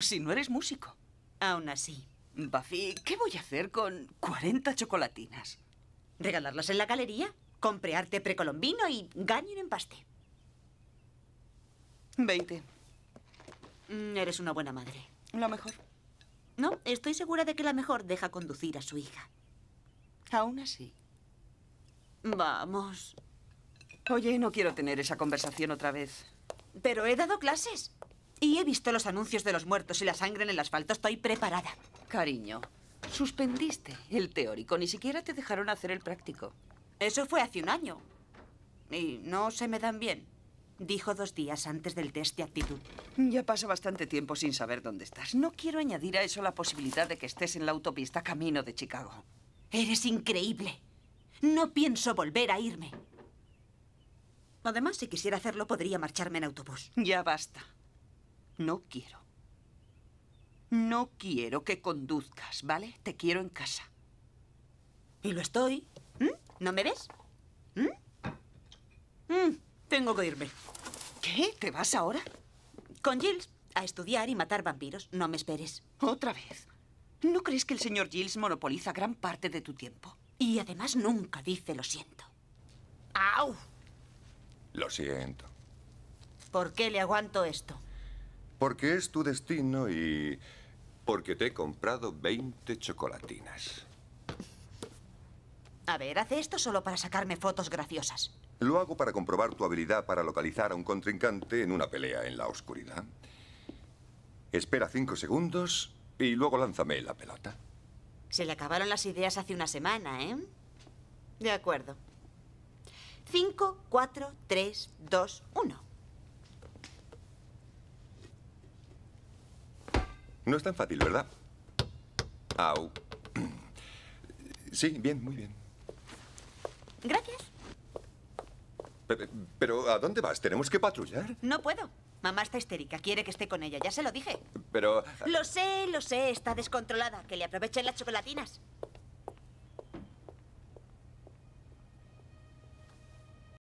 si no eres músico? Aún así. Buffy, ¿qué voy a hacer con 40 chocolatinas? Regalarlas en la galería, compré arte precolombino y gaño en empaste. 20. Mm, eres una buena madre. La mejor. No, estoy segura de que la mejor deja conducir a su hija. Aún así. Vamos. Oye, no quiero tener esa conversación otra vez. Pero he dado clases. Y he visto los anuncios de los muertos y la sangre en el asfalto. Estoy preparada. Cariño, suspendiste el teórico. Ni siquiera te dejaron hacer el práctico. Eso fue hace un año. Y no se me dan bien. Dijo dos días antes del test de actitud. Ya pasa bastante tiempo sin saber dónde estás. No quiero añadir a eso la posibilidad de que estés en la autopista camino de Chicago. Eres increíble. No pienso volver a irme. Además, si quisiera hacerlo, podría marcharme en autobús. Ya basta. No quiero. No quiero que conduzcas, ¿vale? Te quiero en casa. Y lo estoy. ¿Mm? ¿No me ves? ¿Mm? Mm, tengo que irme. ¿Qué? ¿Te vas ahora? Con Giles, a estudiar y matar vampiros. No me esperes. ¿Otra vez? ¿No crees que el señor Giles monopoliza gran parte de tu tiempo? Y además nunca dice lo siento. ¡Au! Lo siento. ¿Por qué le aguanto esto? Porque es tu destino y porque te he comprado 20 chocolatinas. A ver, hace esto solo para sacarme fotos graciosas. Lo hago para comprobar tu habilidad para localizar a un contrincante en una pelea en la oscuridad. Espera cinco segundos y luego lánzame la pelota. Se le acabaron las ideas hace una semana, ¿eh? De acuerdo. Cinco, cuatro, tres, dos, uno. No es tan fácil, ¿verdad? Au. Sí, bien, muy bien. Gracias. Pero, ¿a dónde vas? ¿Tenemos que patrullar? No puedo. Mamá está histérica, quiere que esté con ella, ya se lo dije. Pero... Lo sé, lo sé, está descontrolada. Que le aprovechen las chocolatinas.